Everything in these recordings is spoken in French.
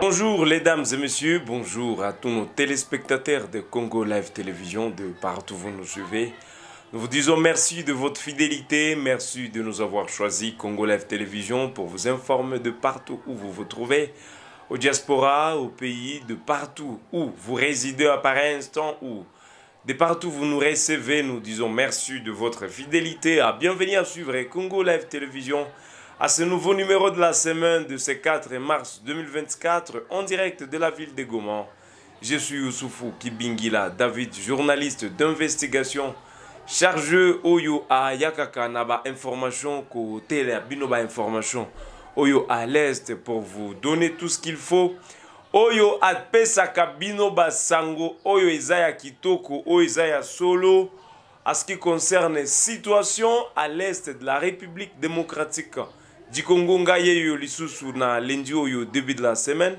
Bonjour les dames et messieurs, bonjour à tous nos téléspectateurs de Congo Live Télévision de partout où vous nous suivez. Nous vous disons merci de votre fidélité, merci de nous avoir choisi Congo Live Télévision pour vous informer de partout où vous vous trouvez, au diaspora, au pays, de partout où vous résidez à pareil instant ou de partout où vous nous recevez. Nous disons merci de votre fidélité. À bienvenue à suivre Congo Live Télévision à ce nouveau numéro de la semaine de ce 4 mars 2024 en direct de la ville de Goma. Je suis Youssoufou Kibingila David, journaliste d'investigation, chargé Oyo à Yakaka Naba Information, Binoba Information, Oyo à l'Est pour vous donner tout ce qu'il faut. Oyo à Pesaka Binoba Sango, Oyo Isaya Kitoko, Oyo Solo. À ce qui concerne situation à l'est de la République démocratique nga ye yo lisusu na lendi oyo début de la semaine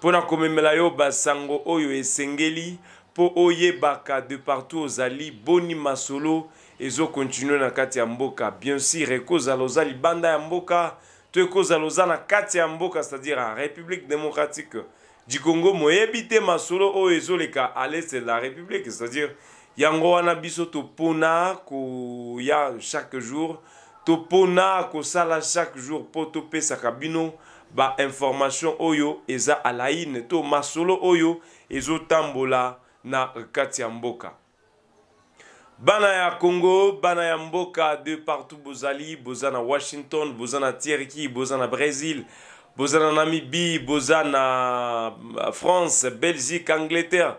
pona komemela yo basango oyo esengeli oye baka de partout aux ali boni masolo ezo continuer na kati ya mboka bien sûr ekozala oza libanda ya mboka to na kati ya mboka c'est-à-dire la république démocratique du congo masolo oyo ezoleka à l'est la république c'est-à-dire yango wana biso ko koya chaque jour topona kosala chaque jour po kabino ba information oyo eza alaine to masolo oyo ezotambola na kati ya mboka bana ya congo bana mboka de partout bozali Bozana washington Bozana na vous boza brésil Bozana na namibie euh, france belgique angleterre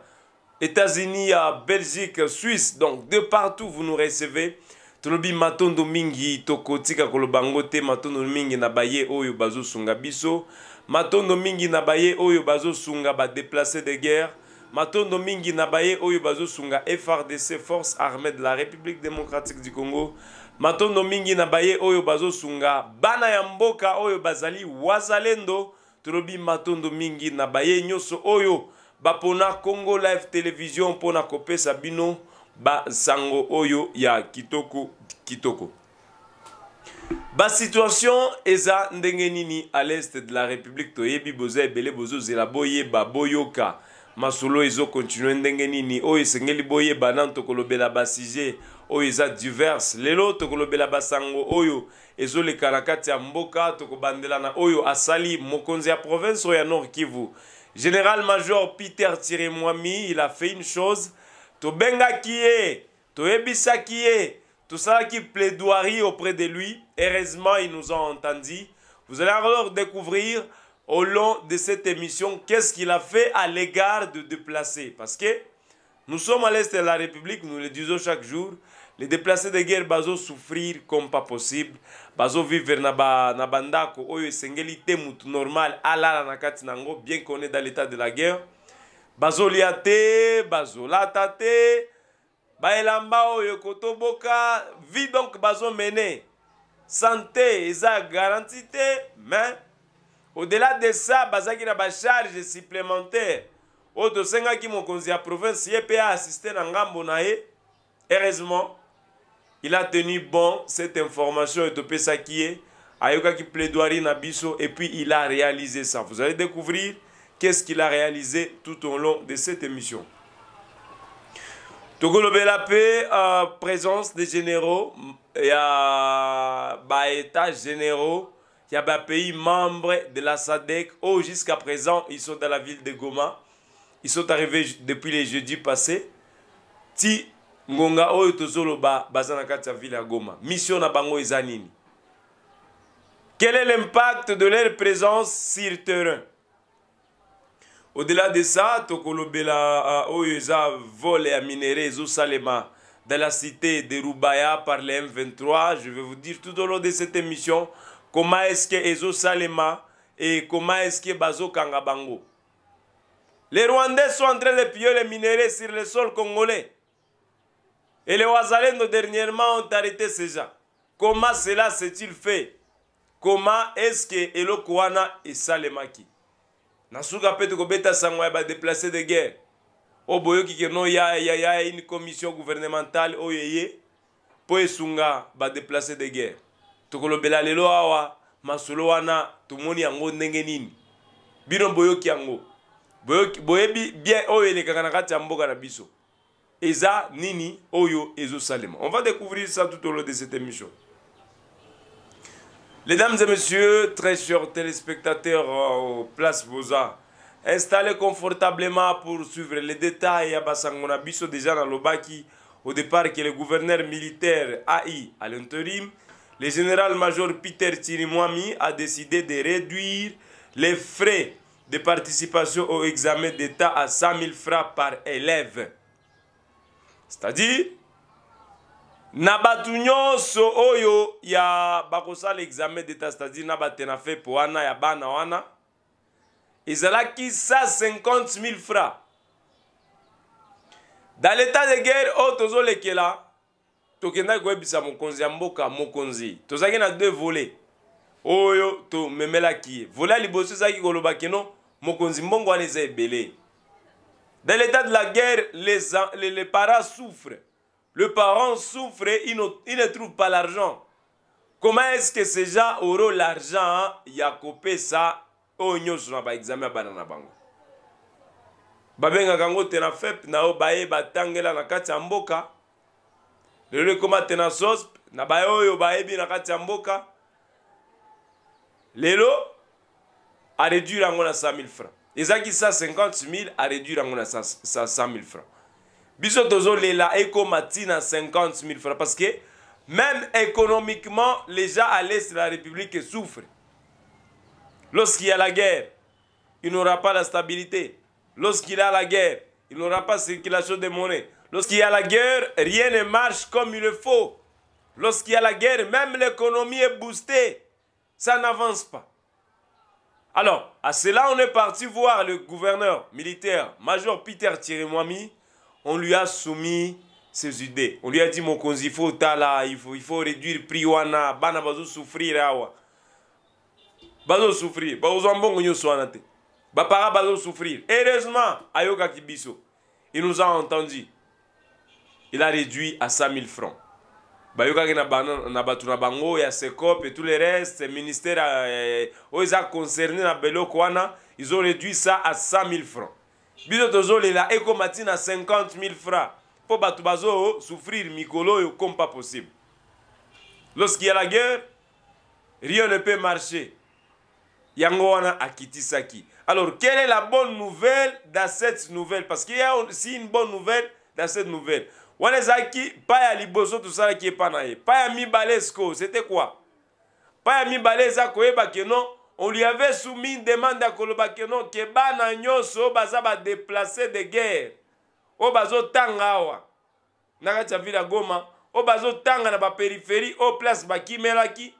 états-unis euh, belgique suisse donc de partout vous nous recevez tolobi matondo mingi tokotika koloba ngo te matondo mingi na baye oyo bazosunga biso matondo mingi na baye oyo bazosunga badeplace de guerre matondo mingi na baye oyo bazosunga frdc force armée de la république démocratique du congo matondo mingi na baye oyo bazosunga bana ya mboka oyo bazali wazalendo tolobi matondo mingi na baye nyonso oyo bapona congo live télévision mpona kopesa bino basango oyo ya kitoko kitoko basituation eza ndenge nini à l'est de la république toyebi boza ebele bozozela boyeba boyoka masolo ezokontinue ndenge nini oyo esengeli boyeba nanu tokolobela basuje oyo eza diverse lelo tokolobela basango oyo ezoleka na kati ya mboka tokobandela na oyo asali mokonzi ya province oyo ya nord kivu général major peter tiremwami il a fait une chose est tout tout ça qui plaidoirie auprès de lui heureusement ils nous a entendus vous allez alors découvrir au long de cette émission qu'est-ce qu'il a fait à l'égard de déplacés parce que nous sommes à l'est de la République, nous le disons chaque jour, les déplacés de guerre bazo souffrir comme pas possible, bazo vivre na ba na bandako oyo normal bien qu'on est dans l'état de la guerre bazolia te tate, yoko baelamba oyo kotoboka vie donc bazomene santé eza garanti te mais au-delà de ça bazalaki na charge supplémentaire oyo mon mokonzi ya province ye mpe assiste na ngambo na ye heureusement il a tenu bon cette information oyo topesaki ye ayokaki plaidoirie na biso et puis il a réalisé ça vous allez découvrir qu'est-ce qu'il a réalisé tout au long de cette émission. paix, en présence des généraux ya états généraux il y a des pays membres de la sadec Oh, jusqu'à présent ils sont dans la ville de goma ils sont arrivés depuis les jeudi passés ti ngonga oh, ville goma mission bango quel est l'impact de leur présence sur le terrain au-delà de ça tokolobela Bela ah, volait vole minéré Ezo Salema dans la cité de Rubaya par les M23 je vais vous dire tout au long de cette émission comment est-ce que Salema et comment est-ce que Bazo Kangabango. les rwandais sont en train de piller les minerais sur le sol congolais et les Ouazalendo dernièrement ont arrêté ces gens comment cela s'est-il fait comment est-ce que Kouana et qui na suka mpe tokobeta sango ya badeplace de guerre oyo boyoki keno ya, ya, ya une commission gouvernementale oyo eye mpo esunga badeplace de guerre tokolobela lelo awa masolo wana tomoni yango ndenge nini bino boyoki yango boyebi bien oyo elekaka na kati ya mboka na biso eza nini oyo ezosalema on va découvrir ça tout au long de cette émission Mesdames et messieurs, très chers téléspectateurs euh, au Place Boza, installez confortablement pour suivre les détails à Bassangona Bisso déjà dans l'Obaki au départ que le gouverneur militaire AI à l'intérim, le général-major Peter Tirimwami a décidé de réduire les frais de participation au examen d'État à 100 000 francs par élève. C'est-à-dire na bato nyonso oyo ya bakosala examen d'état c'est-à-dire na batena fepe wana ya bana wana ezalaki 150 000 francs dans l'état de guerre oyo tozolekela tokendaki koyebisa mokonzi ya mboka mokonzi tozalaki na deux volets oyo tomemelaki ye volet ya liboso ezalaki koloba keno mokonzi mbongo wana eza ebele dans l'état de la guerre les, les, les parents souffrent Le parent souffre et il ne, trouve pas l'argent. Comment est-ce que ces gens auront l'argent hein? yakopé ça au oh, niveau ba baexamen ya bana na bango babengaka yango na un batangela na kati ya mboka lelo tena tenasosp na baye oyo bi na kati amboka. lelo a réduit à 100 000 francs a 50 000 à réduire à 100 000 francs biso léco matin à 50 000 francs parce que même économiquement les gens à l'est de la république souffrent lorsqu'il y a la guerre il n'aura pas la stabilité lorsqu'il y a la guerre il n'aura pas circulation de monnaie lorsqu'il y a la guerre rien ne marche comme il le faut lorsqu'il y a la guerre même l'économie est boostée ça n'avance pas alors, à cela, on est parti voir le gouverneur militaire, Major Peter tirémoami on lui a soumis ses idées. On lui a dit il faut tala, il faut il faut réduire prix wana, bana bazo souffrir awa. Hein, bazo souffrir, bazo mbongo nyoso wana te. Bapara bazo souffrir. Heureusement, ayoka kibiso. Il nous a entendu. Il a réduit à 5000 francs. Bayoka na bato na bango ya secop et tout le reste ministère aux eza euh, euh, concerné na beloko wana ils ont réduit ça à 100 000 francs biso tozolela ekóma à 50 000 francs Pour Bazo, souffrir mikolo oyo comme pas possible lorsqu'il y a la guerre rien ne peut marcher a quitté saki alors quelle est la bonne nouvelle dans cette nouvelle parce qu'il y a aussi une bonne nouvelle dans cette nouvelle wana ezalaki pa ya liboso qui est pas ye pa à Mi c'était quoi pa yami mibale eza koyeba que non on lui avait soumis une demande à Kolobakeno que bana nyoso baza déplacer déplacé de guerre o bazo tangawa. Goma o bazo tanga na ba périphérie o place bakimelaki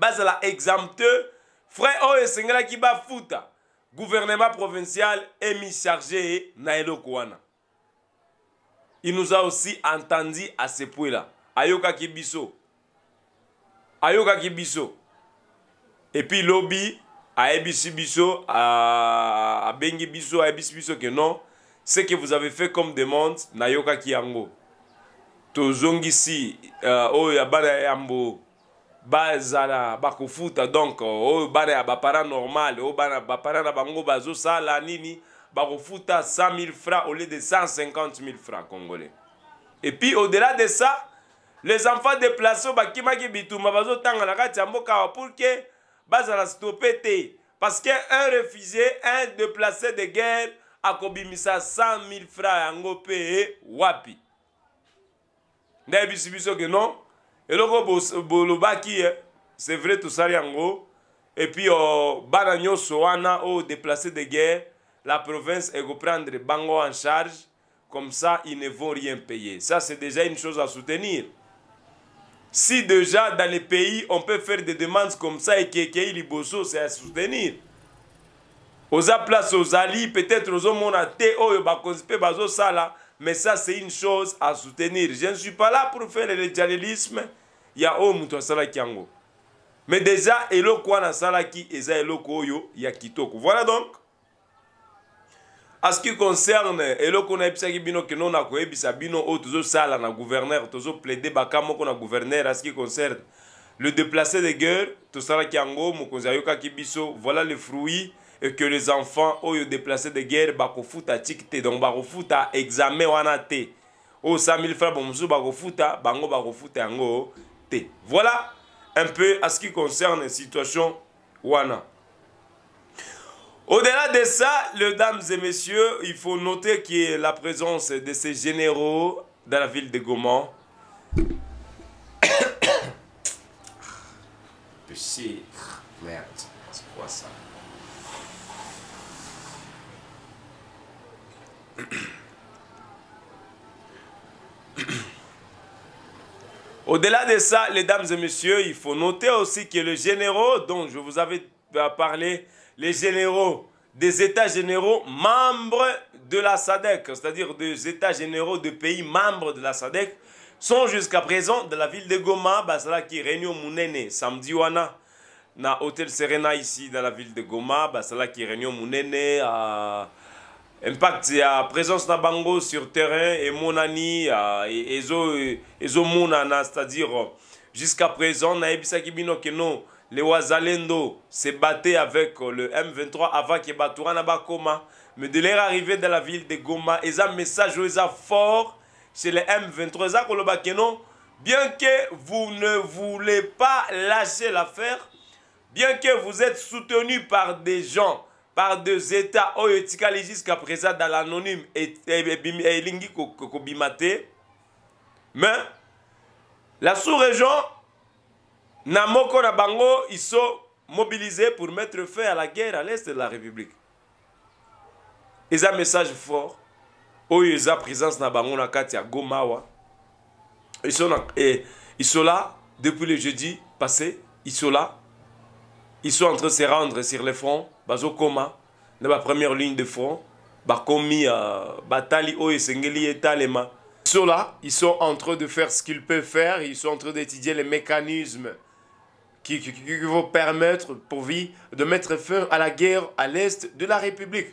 la exempteur frère ki ba bafuta gouvernement provincial émis-chargé na elokwana. il nous a aussi entendu à ce point là ayoka biso ayoka biso epuis lobi ayebisi biso abengi biso ayebisi biso ke non ce que vous avez fait comme demande nayokaki yango tozongisi euh, oyo ya bana ya yambo bazala bakofuta donc oyo bana ya baparent normal oyo bana baparent na bango bazosala nini bakofuta 100 000 francs au lieu de 150 000 francs congolais epuis au-delà de ça les enfants déplacés bakimaki bitumba bazotanga na kati ya mboka awa pour que Parce qu'un parce que un refusé un déplacé de guerre a akobimisa 100 000 francs yango mpe eh, wapi ndayebisi biso que non le bolobaki eh, c'est vrai tout ça, yango Et puis, oh, nyonso wana oh déplacé de guerre la province reprendre bango en charge comme ça ils ne vont rien payer ça c'est déjà une chose à soutenir si déjà dans les pays on peut faire des demandes comme ça et que les Liboso c'est à soutenir. aux places aux alliés, peut-être aux hommes on a oyo oh, bakonzipe bazo sala, mais ça c'est une chose à soutenir. Je ne suis pas là pour faire le journalisme Ya o oh, mutu Sala kiango. Mais déjà eloko na sala ki eza eloko oyo ya kitoko. Voilà donc à ce qui concerne eloko nayebisaki bino ke nona koyebisa bino oh, ça là, na gouverneur plaider, baka qu'on na gouverneur à ce qui concerne le déplacé de guerre tosalaki yango yoka ayokaki biso voilà le fruit et que les enfants oyo oh, déplacé de guerre bakofuta tiki te donc bakofuta examen wana te oyo 100 000 francs bomosusu bakofuta bango bakofuta yango te voilà un peu à ce qui concerne situation wana au-delà de ça, les dames et messieurs, il faut noter que la présence de ces généraux dans la ville de Gaumont. Merde, c'est quoi ça Au-delà de ça, les dames et messieurs, il faut noter aussi que le généraux dont je vous avais euh, parlé les généraux des États généraux membres de la SADEC, c'est-à-dire des États généraux de pays membres de la SADEC, sont jusqu'à présent dans la ville de Goma, qui Réunion Munene samedi wana, na Hôtel Serena ici dans la ville de Goma, qui Réunion Munene à impact à présence na bango sur terrain et monani et ezo c'est-à-dire jusqu'à présent na Ebisa que les Wazalendo se battaient avec euh, le M23 avant qu'il que à Nabakoma, Mais de leur arrivé dans la ville de Goma, ils ont un message fort chez le M23. Bien que vous ne voulez pas lâcher l'affaire, bien que vous êtes soutenu par des gens, par des États, oh, jusqu'à présent dans l'anonyme et Lingi Kobimate, mais la sous-région Namoko na bango ils sont mobilisés pour mettre fin à la guerre à l'est de la république Ils ont un message fort Ils ont une présence na bango na Gomawa. Eh, ils sont là depuis le jeudi passé ils sont là ils sont en train de se rendre sur le front bazokoma la première ligne de front bakomi uh, batali Sengeli et Talema. ils sont là ils sont en train de faire ce qu'ils peuvent faire ils sont en train d'étudier les mécanismes qui, qui, vont permettre pour vie de mettre fin à la guerre à l'est de la République.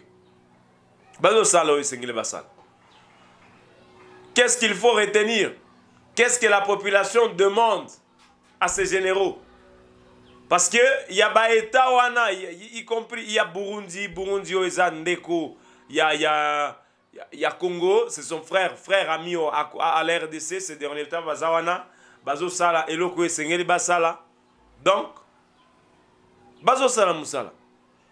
Qu'est-ce qu'il faut retenir Qu'est-ce que la population demande à ces généraux parce que il y a des y compris il y a Burundi, Burundi oezan ndeko, il y a il y a il y a Congo, c'est son frère, frère ami à, à, l'RDC ces derniers temps bazawana bazo sala eloko Sengeli basala donc bazosala mosala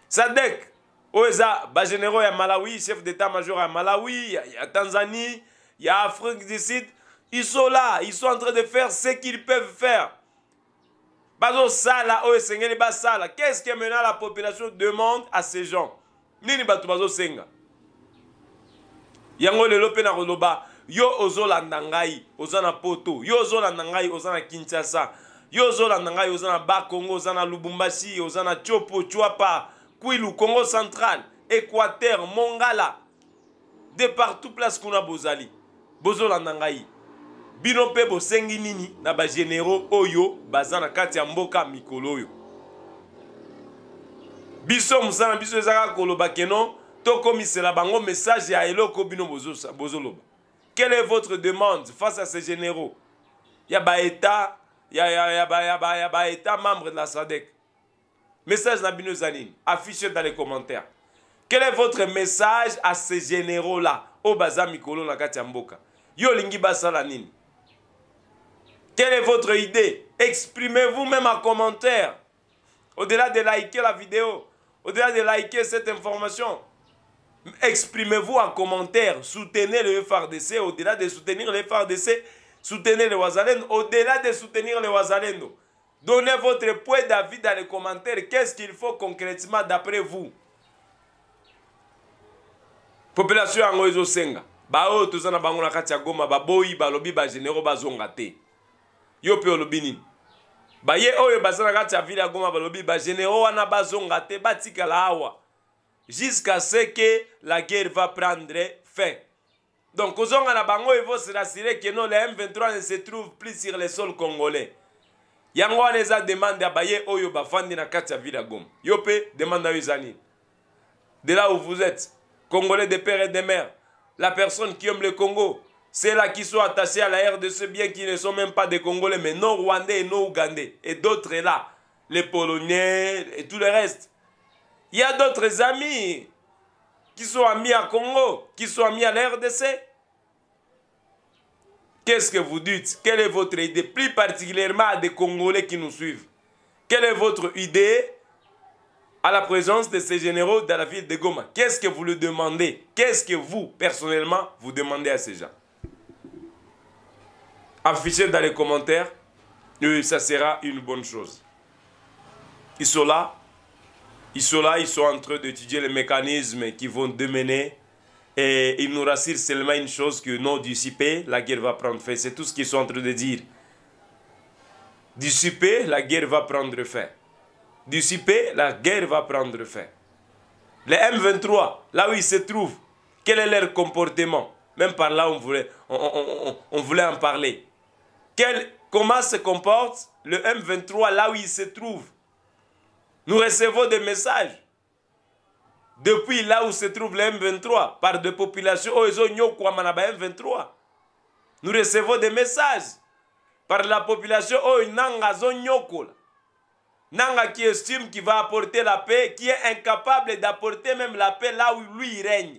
sadek Oeza, eza généraux à malawi chef d'état major à malawi y a tanzanie à afrique du sud ils sont là ils sont en train de faire ce qu'ils peuvent faire bazosala oyo esengeli basala qu'est ce que maintenant la population demande à ces gens nini bato bazosenga yango le mpe na koloba yo ozolanda ngai oza na poto yo ozolanda ngai oza na kinshasa yo ozolanda ngai oza na bakongo oza na lubumbashi oza na tiopo tiwapa kwilu congo central équateur mongala de partout place kuna bozali bozolanda ngai bino mpe bosengi nini na bagénéraux oyo baza na kati ya mboka mikolo oyo biso mosala na biso ezaka koloba keno tokomisela bango message ya eloko bino bozoloba quelle est votre demande face à ces généraux ya baétat État membre de la SADEC. Message Nabino zanine, affichez dans les commentaires. Quel est votre message à ces généraux-là Au Yo Lingi Quelle est votre idée Exprimez-vous même en commentaire. Au-delà de liker la vidéo, au-delà de liker cette information, exprimez-vous en commentaire. Soutenez le FRDC. Au-delà de soutenir le FRDC, Soutenez les Wazalendo. Au-delà de soutenir les Wazalendo, donnez votre point d'avis dans les commentaires. Qu'est-ce qu'il faut concrètement d'après vous Population Senga. senga Ba o toza na bango na kati ya Goma baboyi balobi bagénéraux ba zongate Yo mpe olobi ba ye oyo basana kati ya ville ya goma balobi bagénéraux wana ba te batikala awa jusqu'à ce que la guerre va prendre fin donc à la bango rassurer que non les m23 ne se trouve plus sur le sol congolais yango les a demandé à baye oyo bafandi na Katia ya ville à goma demande à Yuzani. de là où vous êtes congolais de père et de mère la personne qui aime le congo c'est là qui sont attachés à la rdc bien qui ne sont même pas des congolais mais non rwandais et non ougandais et d'autres là les polonais et tout le reste il y a d'autres amis qui sont amis à Congo, qui sont amis à la RDC, Qu'est-ce que vous dites Quelle est votre idée Plus particulièrement à des Congolais qui nous suivent. Quelle est votre idée à la présence de ces généraux dans la ville de Goma Qu'est-ce que vous lui demandez Qu'est-ce que vous, personnellement, vous demandez à ces gens Affichez dans les commentaires. ça sera une bonne chose. Ils sont là. Ils sont là, ils sont en train d'étudier les mécanismes qui vont démener et il nous rassure seulement une chose que non, dissipé, la guerre va prendre fin. C'est tout ce qu'ils sont en train de dire. Dissipé, la guerre va prendre fin. Dissipé, la guerre va prendre fin. Les M23, là où ils se trouvent, quel est leur comportement Même par là, on voulait, on, on voulait en parler. Quel, comment se comporte le M23 là où il se trouve Nous recevons des messages depuis là où se trouve le M23, par des populations, bah, M23. Nous recevons des messages par la population, oh, Nanga qui estime qu'il va apporter la paix, qui est incapable d'apporter même la paix là où lui règne.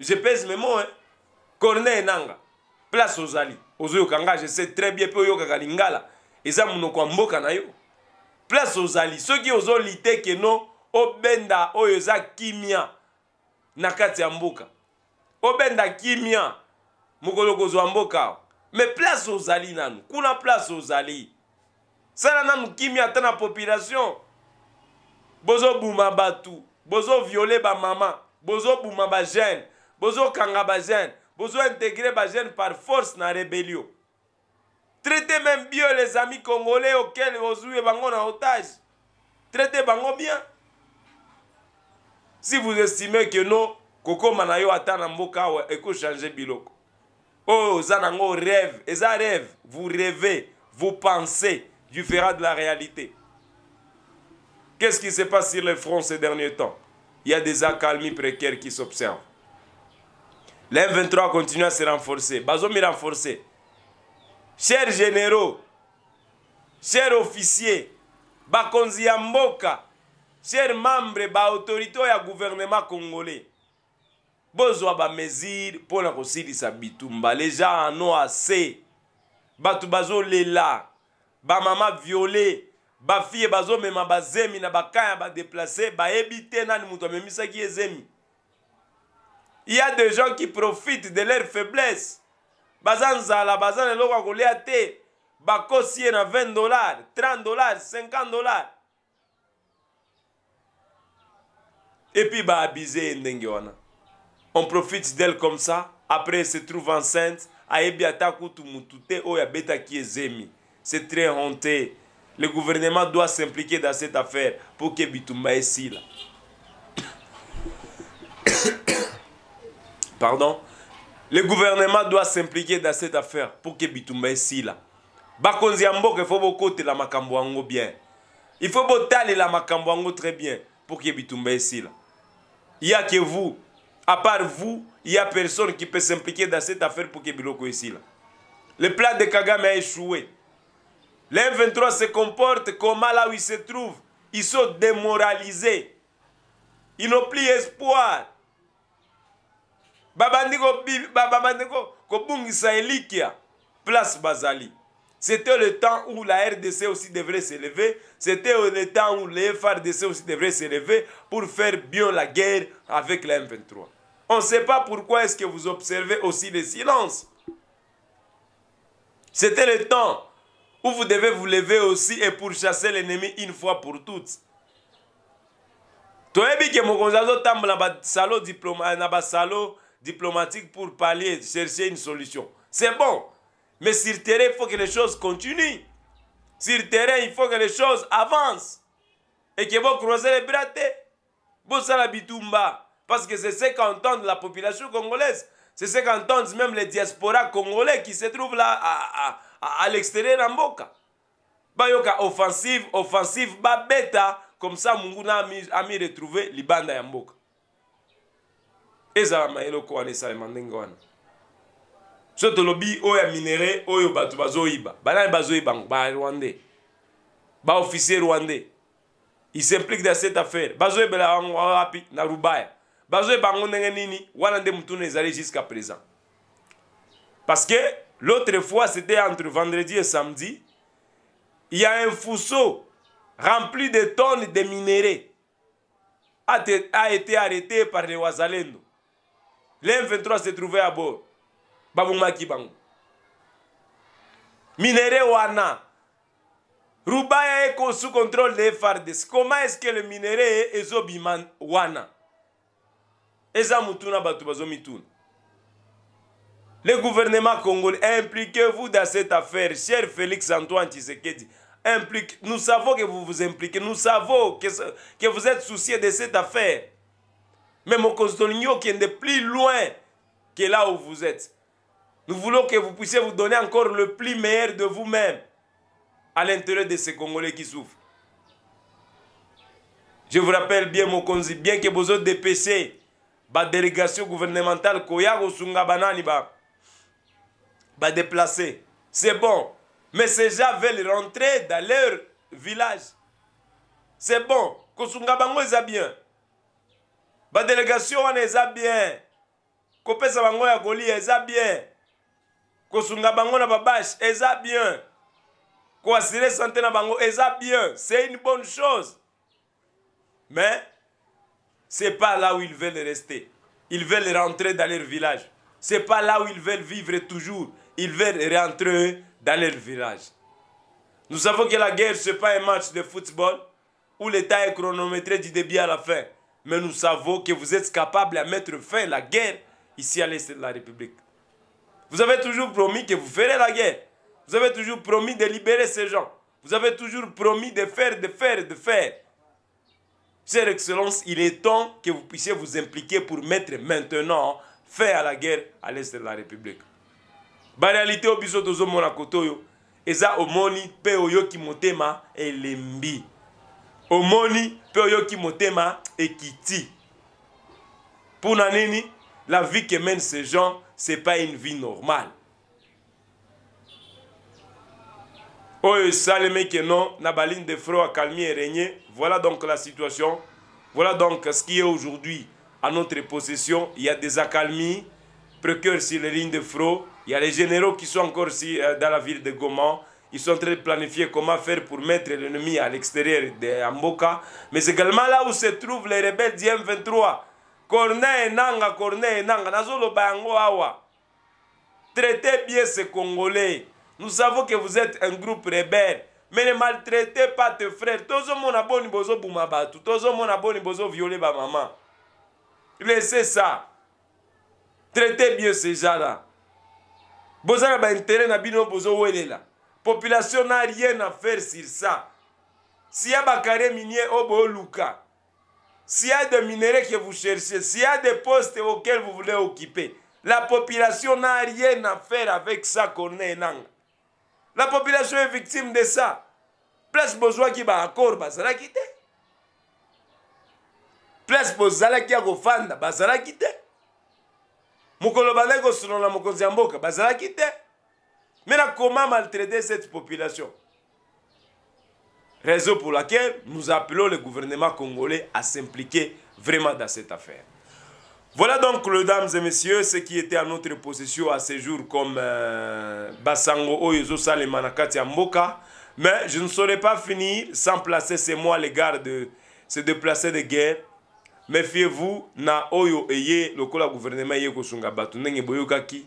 Je pèse mes mots, hein. Nanga, place aux Ali, aux je sais très bien, peu Yoka Lingala, et ça, mon Place aux Ali, ceux qui osent lutter que non, obenda oyo eza kimia na kati ya mboka obenda kimia mokolo kozwa mboka awa me place ozali nanu kuna place ozali sala nanu kimia te na population bozobuma bato bozoviole bamama bozobuma bagene bozokanga bagene bozointegre bagene par force na rebellio traite même bien les amis congolais auquel ozwi bango na otage traite bango bien si vous estimez que non Koko manayo yo changé mboka biloko oh, Zanango nango rêve ça rêve vous rêvez vous pensez verrez de la réalité qu'est ce qui se passe sur le front ces derniers temps il y a des accalmies précaires qui s'observent lm 23 continue à se renforcer bazomi renforcer chers généraux chers officiers bakonzi mboka chers membres baautorité oyo ya gouvernement congolais bozwa bamesire mpo na kosilisa bitumba les gens ano ase bato bazolela bamama viole bafille bazomema bazemi na bakan ya badeplace bayebi te nani moto amemisaki ezemi y a des gens qui profitent de leur faiblesse baza nzala baza na eloko ya kolia te bakosi ye na 20 dollar 30 dollar 50 dollar et puis bah abusé on profite d'elle comme ça après elle se trouve enceinte ayebi ata kutu mutu te qui c'est très honteux. le gouvernement doit s'impliquer dans cette affaire pour que bitumba là. pardon le gouvernement doit s'impliquer dans cette affaire pour que bitumba esila bakonzi ya il faut bokotela makambo yango bien il faut botalela makambo yango très bien pour que bitumba là. Il n'y a que vous. À part vous, il n'y a personne qui peut s'impliquer dans cette affaire pour que Biloko ici. Le plat de Kagame a échoué. Les 23 se comportent comme là où ils se trouvent. Ils sont démoralisés. Ils n'ont plus espoir. babandiko kobungisa elikia place bazali c'était le temps où la RDC aussi devrait s'élever. C'était le temps où les FRDC aussi devrait s'élever pour faire bien la guerre avec la M23. On ne sait pas pourquoi est-ce que vous observez aussi le silence. C'était le temps où vous devez vous lever aussi et pour chasser l'ennemi une fois pour toutes. ke diplomatique pour parler, chercher une solution c'est bon mais sur terrain, il faut que les choses continuent. Sur terrain, il faut que les choses avancent. Et que vous croisez les bras, vous la bitumba. Parce que c'est ce qu'entend la population congolaise. C'est ce qu'entendent même les diasporas congolais qui se trouvent là à, à, à, à l'extérieur en Boka. Bayoka offensive, offensive, babeta. Comme ça, Munguna a mis, a mis retrouvé Libanda et Mboka. Et ça, so tolobi oyo ya minere oyo bato bazoyiba banani bazoyiba ngo barwandais baofficier rwandais il s'implique dans cette affaire bazoyebela bango wapi na rubaya bazoyeba yango ndenge nini wana nde jusqu'à présent parce que l'autre fois c'était entre vendredi et samedi il y a un fourceau rempli de tonnes de minéraux a, a été arrêté par les wazalendo l'M23 se trouvait à bord Maki bango minere wana rubaya est sous contrôle des fardes comment est ce que le minere est wana eza mutuna Les tuna le gouvernement congolais impliquez-vous dans cette affaire cher félix antoine tshisekedi Implique, nous savons que vous vous impliquez, nous savons que, vous êtes soucié de cette affaire. Mais mon constitution qui est de plus loin que là où vous êtes. Nous voulons que vous puissiez vous donner encore le plus meilleur de vous-même à l'intérieur de ces Congolais qui souffrent. Je vous rappelle bien, Mokonzi, bien que vous autres DPC, la délégation gouvernementale, Koya, Osunga, Banani, va déplacer. C'est bon. Mais ces gens veulent rentrer dans leur village. C'est bon. Kosunga Bango est bien. La délégation est bien. Kopesa Bango est bien kosunga bango na eza bien Qu'on na bango eza bien c'est une bonne chose mais c'est pas là où ils veulent rester ils veulent rentrer dans leur village c'est pas là où ils veulent vivre toujours ils veulent rentrer dans leur village nous savons que la guerre c'est pas un match de football où l'état est chronométré du début à la fin mais nous savons que vous êtes capables de mettre fin à la guerre ici à l'est de la République vous avez toujours promis que vous ferez la guerre. Vous avez toujours promis de libérer ces gens. Vous avez toujours promis de faire, de faire, de faire. Chère Excellence, il est temps que vous puissiez vous impliquer pour mettre maintenant fin à la guerre à l'est de la République. réalité au biso tozomona kote oyo eza omoni mpe oyoki motema elembi omoni oyo motema ekiti Pour nini la vie que mènent ces gens c'est pas une vie normale. Oh, les mecs, non, La nabaline de Fro a calmé et régné. Voilà donc la situation. Voilà donc ce qui est aujourd'hui à notre possession. Il y a des accalmies précaires sur les lignes de Fro. Il y a les généraux qui sont encore ici euh, dans la ville de Goma. Ils sont en train de planifier comment faire pour mettre l'ennemi à l'extérieur de Amboka. Mais également là où se trouvent les rebelles m 23 corneille nanga corneille nanga nazoloba yango awa traitez bien ce congolais nous savons que vous êtes un groupe rebelle mais ne maltraitez pas te frère tozomona boni bozobuma bato tozomona boni bozoviole bamama laissez ça traitez bien ces gens là boza na baintérêt na bino bozowelela population n'a rien à faire sur ça si ya bakare minier oyo boyoluka s'il y a des minéraux que vous cherchez, s'il y a des postes auxquels vous voulez occuper, la population n'a rien à faire avec ça qu'on est là. La population est victime de ça. Place besoin qui va ça va quitter. Place pour qui a gofanda, bazala quitter. Mukolo selon la bah, ça bazala quitter. Mais comment maltraiter cette population? Raison pour laquelle nous appelons le gouvernement congolais à s'impliquer vraiment dans cette affaire. Voilà donc, mesdames et messieurs, ce qui était à notre possession à ce jour comme euh, Basango Oyozo Manakati Mboka. Mais je ne saurais pas finir sans placer ces mots à l'égard de ces déplacés de guerre. Méfiez-vous, na Oyo Eye, le gouvernement Yekosunga Batunenge boyo Boyokaki.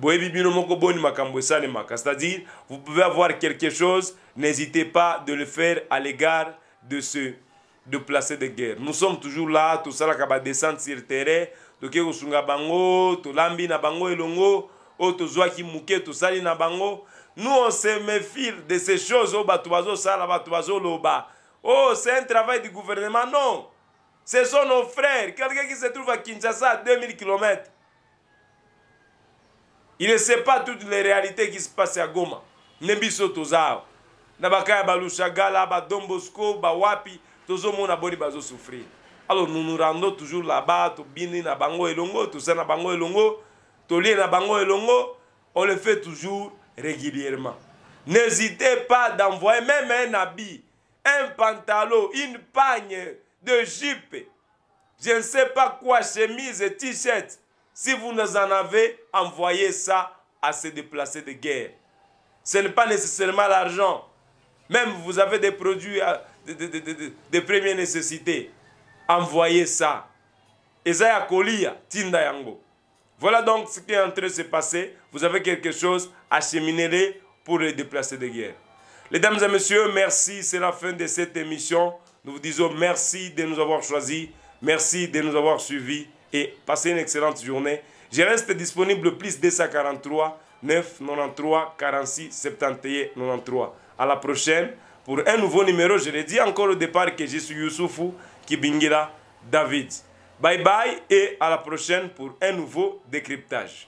C'est-à-dire, vous pouvez avoir quelque chose, n'hésitez pas de le faire à l'égard de ceux de placer de guerre. Nous sommes toujours là, tout ça ça, va descendre sur le terrain, bango, na bango tout na Nous on se méfie de ces choses au loba. Oh, c'est un travail du gouvernement non. Ce sont nos frères, quelqu'un qui se trouve à Kinshasa 2000 km il ne sait pas toutes les réalités qui se passent à Goma nembiso tozao na bakaya balushagala badombosko Mona tozomona boni souffrir. alors nous nous rendons toujours là-bas tobini na bango elongo tosa na bango elongo tolie na bango elongo on le fait toujours régulièrement n'hésitez pas d'envoyer même un habit un pantalon une pagne de jupe je ne sais pas quoi chemise t-shirt si vous n'en en avez, envoyez ça à ces déplacés de guerre. Ce n'est pas nécessairement l'argent. Même vous avez des produits de, euh, de, de, de première nécessité. Envoyez ça. y Kolia, Tinda Yango. Voilà donc ce qui est en train de se passer. Vous avez quelque chose à cheminer pour les déplacés de guerre. Mesdames et messieurs, merci. C'est la fin de cette émission. Nous vous disons merci de nous avoir choisis. Merci de nous avoir suivis et passez une excellente journée. Je reste disponible plus 243 993 93 46 71 93. À la prochaine pour un nouveau numéro. Je le dis encore au départ que je suis Youssoufou Kibingira David. Bye bye et à la prochaine pour un nouveau décryptage.